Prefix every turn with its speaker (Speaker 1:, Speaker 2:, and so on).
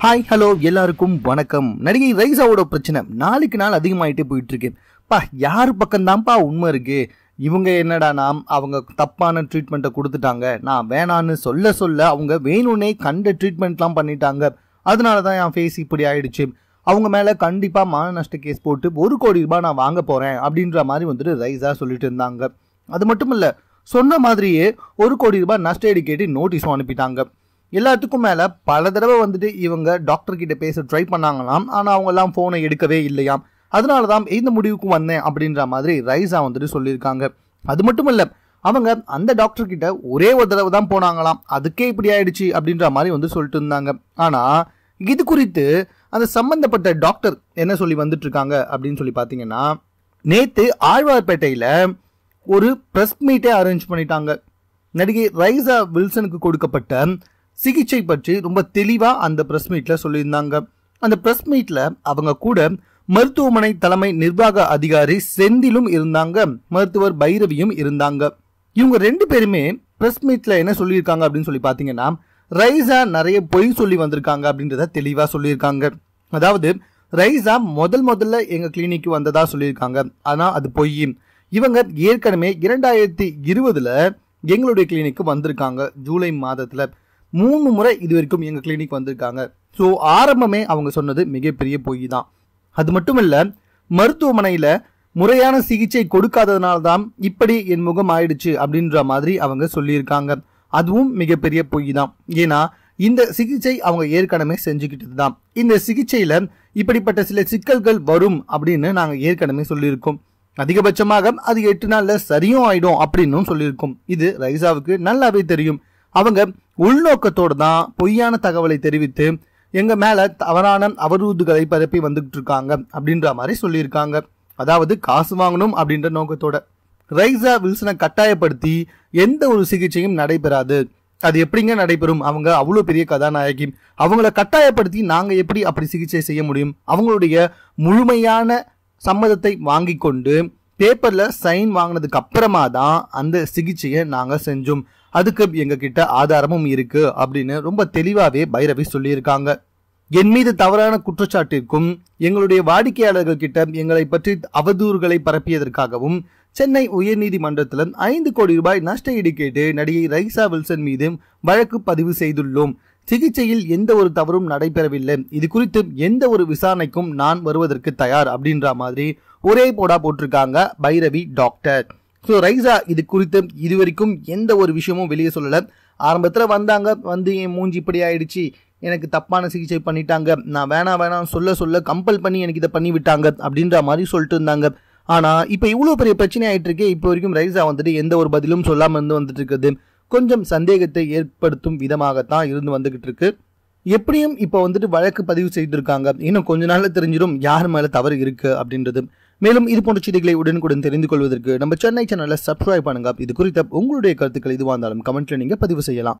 Speaker 1: hi hello எல்லாருக்கும் வணக்கம் நடிகை ரைசாவோட பிரச்சனை நாளுக்கு நாள் அதிகமாயிட்டே போயிட்டு இருக்கு பா யார் பக்கம்தான்ப்பா உண்மை இருக்கு இவங்க என்னடா நாம் அவங்க தப்பான ட்ரீட்மெண்ட்டை கொடுத்துட்டாங்க நான் வேணான்னு சொல்ல சொல்ல அவங்க வேணும்னே கண்ட ட்ரீட்மெண்ட்லாம் பண்ணிட்டாங்க அதனால தான் என் ஃபேஸ் இப்படி ஆயிடுச்சு அவங்க மேலே கண்டிப்பாக மான நஷ்ட கேஸ் போட்டு ஒரு கோடி ரூபாய் நான் வாங்க போகிறேன் அப்படின்ற மாதிரி வந்துட்டு ரைஸாக சொல்லிட்டு இருந்தாங்க அது மட்டும் இல்லை சொன்ன மாதிரியே ஒரு கோடி ரூபாய் நஷ்ட எடுக்கேட்டு நோட்டீஸும் அனுப்பிட்டாங்க எல்லாத்துக்கும் மேலே பல தடவை வந்துட்டு இவங்க டாக்டர் கிட்ட பேச ட்ரை பண்ணாங்களாம் ஆனால் அவங்கெல்லாம் ஃபோனை எடுக்கவே இல்லையாம் அதனால தான் இந்த முடிவுக்கும் வந்தேன் அப்படின்ற மாதிரி ரைஸா வந்துட்டு சொல்லியிருக்காங்க அது மட்டும் இல்லை அவங்க அந்த டாக்டர் கிட்ட ஒரே ஒரு தடவை தான் போனாங்களாம் அதுக்கே இப்படி ஆயிடுச்சு அப்படின்ற மாதிரி வந்து சொல்லிட்டு இருந்தாங்க ஆனால் இது குறித்து அந்த சம்பந்தப்பட்ட டாக்டர் என்ன சொல்லி வந்துட்டு இருக்காங்க அப்படின்னு சொல்லி பார்த்தீங்கன்னா நேத்து ஆழ்வார்பேட்டையில் ஒரு ப்ரெஸ் மீட்டே அரேஞ்ச் பண்ணிட்டாங்க நடிகை ரைசா வில்சனுக்கு கொடுக்கப்பட்ட சிகிச்சை பற்றி ரொம்ப தெளிவாக அந்த ப்ரெஸ் மீட்டில் சொல்லியிருந்தாங்க அந்த ப்ரெஸ் மீட்டில் அவங்க கூட மருத்துவமனை தலைமை நிர்வாக அதிகாரி செந்திலும் இருந்தாங்க மருத்துவர் பைரவியும் இருந்தாங்க இவங்க ரெண்டு பேருமே ப்ரெஸ் மீட்டில் என்ன சொல்லியிருக்காங்க அப்படின்னு சொல்லி பார்த்தீங்கன்னா ரைஸா நிறைய பொய் சொல்லி வந்திருக்காங்க அப்படின்றத தெளிவாக சொல்லியிருக்காங்க அதாவது ரைஸா முதல் முதல்ல எங்கள் கிளினிக்கு வந்ததா சொல்லியிருக்காங்க ஆனால் அது பொய் இவங்க ஏற்கனவே இரண்டாயிரத்தி இருபதில் எங்களுடைய கிளினிக்கு வந்திருக்காங்க ஜூலை மாதத்தில் மூணு முறை இது வரைக்கும் எங்கள் கிளினிக் வந்திருக்காங்க ஸோ ஆரம்பமே அவங்க சொன்னது மிகப்பெரிய பொய் தான் அது மட்டும் இல்லை மருத்துவமனையில் முறையான சிகிச்சை கொடுக்காததுனால தான் இப்படி என் முகம் ஆயிடுச்சு அப்படின்ற மாதிரி அவங்க சொல்லியிருக்காங்க அதுவும் மிகப்பெரிய பொய் தான் ஏன்னா இந்த சிகிச்சை அவங்க ஏற்கனவே செஞ்சுக்கிட்டது தான் இந்த சிகிச்சையில் இப்படிப்பட்ட சில சிக்கல்கள் வரும் அப்படின்னு நாங்கள் ஏற்கனவே சொல்லியிருக்கோம் அதிகபட்சமாக அது எட்டு நாளில் சரியும் ஆயிடும் அப்படின்னும் சொல்லியிருக்கோம் இது ரைசாவுக்கு நல்லாவே தெரியும் அவங்க உள்நோக்கத்தோடு தான் பொய்யான தகவலை தெரிவித்து எங்கள் மேலே தவறான அவரூதுகளை பரப்பி வந்துகிட்டு இருக்காங்க அப்படின்ற மாதிரி சொல்லியிருக்காங்க அதாவது காசு வாங்கணும் அப்படின்ற நோக்கத்தோட ரைசா வில்சனை கட்டாயப்படுத்தி எந்த ஒரு சிகிச்சையும் நடைபெறாது அது எப்படிங்க நடைபெறும் அவங்க அவ்வளோ பெரிய கதாநாயகி அவங்கள கட்டாயப்படுத்தி நாங்கள் எப்படி அப்படி சிகிச்சை செய்ய முடியும் அவங்களுடைய முழுமையான சம்மதத்தை வாங்கி கொண்டு பேப்பரில் சைன் வாங்கினதுக்கு அப்புறமா தான் அந்த சிகிச்சையை நாங்கள் செஞ்சோம் அதுக்கு எங்ககிட்ட ஆதாரமும் இருக்கு அப்படின்னு ரொம்ப தெளிவாகவே பைரவி சொல்லியிருக்காங்க என் மீது தவறான குற்றச்சாட்டிற்கும் எங்களுடைய வாடிக்கையாளர்கள் கிட்ட எங்களை பற்றி அவதூறுகளை பரப்பியதற்காகவும் சென்னை உயர்நீதிமன்றத்தில் ஐந்து கோடி ரூபாய் நஷ்ட ஈடு கேட்டு நடிகை ரைசா வில்சன் மீது வழக்கு பதிவு செய்துள்ளோம் சிகிச்சையில் எந்த ஒரு தவறும் நடைபெறவில்லை இது குறித்து எந்த ஒரு விசாரணைக்கும் நான் வருவதற்கு தயார் அப்படின்ற மாதிரி ஒரே போடா போட்டிருக்காங்க பைரவி டாக்டர் ஸோ ரைசா இது குறித்து இது வரைக்கும் எந்த ஒரு விஷயமும் வெளியே சொல்லலை ஆரம்பத்தில் வந்தாங்க வந்து என் மூஞ்சி இப்படி ஆயிடுச்சு எனக்கு தப்பான சிகிச்சை பண்ணிட்டாங்க நான் வேணாம் வேணாம் சொல்ல சொல்ல கம்பல் பண்ணி எனக்கு இதை பண்ணி விட்டாங்க அப்படின்ற மாதிரி சொல்லிட்டு இருந்தாங்க ஆனால் இப்போ இவ்வளோ பெரிய பிரச்சனை ஆகிட்டு இருக்கே இப்போ வரைக்கும் ரைசா வந்துட்டு எந்த ஒரு பதிலும் சொல்லாமல் இருந்து வந்துட்டு இருக்குது கொஞ்சம் சந்தேகத்தை ஏற்படுத்தும் விதமாகத்தான் இருந்து வந்துகிட்டு இருக்கு எப்படியும் இப்போ வந்துட்டு வழக்கு பதிவு செய்திருக்காங்க இன்னும் கொஞ்ச நாளில் தெரிஞ்சிடும் யார் மேலே தவறு இருக்குது அப்படின்றது மேலும் இது போன்ற செய்திகளை உடனுக்குடன் தெரிந்து கொள்வதற்கு நம்ம சென்னை சேனலை சப்ஸ்கிரைப் பண்ணுங்க இது குறித்த உங்களுடைய கருத்துக்கள் இதுவாக இருந்தாலும் கமெண்ட்ல நீங்க பதிவு செய்யலாம்